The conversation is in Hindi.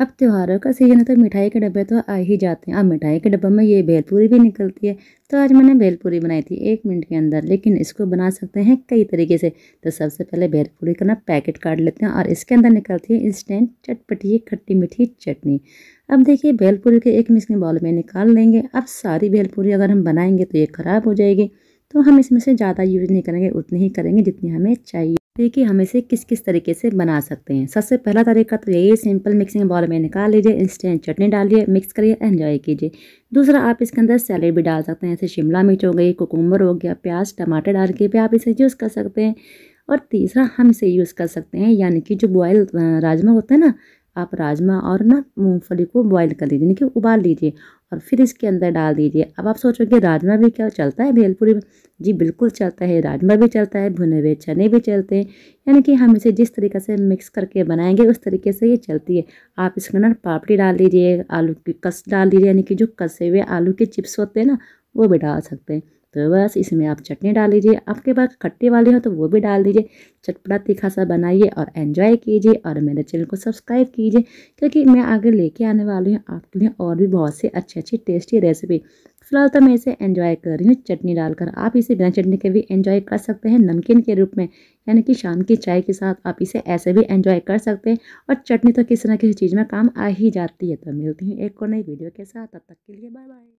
अब त्योहारों का सीजन है तो मिठाई के डब्बे तो आ ही जाते हैं अब मिठाई के डब्बे में ये भेलपूरी भी निकलती है तो आज मैंने भेलपूरी बनाई थी एक मिनट के अंदर लेकिन इसको बना सकते हैं कई तरीके से तो सबसे पहले भेलपूरी का ना पैकेट काट लेते हैं और इसके अंदर निकलती है इंस्टेंट चटपटी खट्टी मीठी चटनी अब देखिए भेलपूरी के एक मिक्सिंग बाउल में निकाल लेंगे अब सारी भेलपूरी अगर हम बनाएंगे तो ये ख़राब हो जाएगी तो हम इसमें से ज़्यादा यूज़ नहीं करेंगे उतनी ही करेंगे जितनी हमें चाहिए देखिए हम इसे किस किस तरीके से बना सकते हैं सबसे पहला तरीका तो यही सिंपल मिक्सिंग बॉल में निकाल लीजिए इंस्टेंट चटनी डालिए मिक्स करिए एंजॉय कीजिए दूसरा आप इसके अंदर सैलेड भी डाल सकते हैं जैसे शिमला मिर्च हो गई कुकुम्बर हो गया प्याज टमाटर डाल के भी आप इसे यूज़ कर सकते हैं और तीसरा हम इसे यूज़ कर सकते हैं यानी कि जो बॉयल राजमा होता है ना आप राजमा और ना मूंगफली को बॉईल कर लीजिए यानी कि उबाल लीजिए और फिर इसके अंदर डाल दीजिए अब आप सोचोगे राजमा भी क्या चलता है भेलपुरी में जी बिल्कुल चलता है राजमा भी चलता है भुने हुए चने भी चलते हैं यानी कि हम इसे जिस तरीके से मिक्स करके बनाएंगे उस तरीके से ये चलती है आप इसके अंदर पापड़ी डाल दीजिए आलू की कस डाल दीजिए यानी कि जो कसे हुए आलू के चिप्स होते हैं ना वो भी डाल सकते हैं तो बस इसमें आप चटनी डाल लीजिए आपके पास खट्टे वाले हो तो वो भी डाल दीजिए चटपटा तीखा सा बनाइए और एंजॉय कीजिए और मेरे चैनल को सब्सक्राइब कीजिए क्योंकि मैं आगे लेके आने वाली हूँ आपके लिए और भी बहुत सी अच्छी अच्छी टेस्टी रेसिपी फिलहाल तो मैं इसे एंजॉय कर रही हूँ चटनी डालकर आप इसे बिना चटनी के भी एंजॉय कर सकते हैं नमकीन के रूप में यानी कि शाम की चाय के साथ आप इसे ऐसे भी एंजॉय कर सकते हैं और चटनी तो किसी ना किसी चीज़ में काम आ ही जाती है तो मिलती हूँ एक और नई वीडियो के साथ तब तक के लिए बाय बाय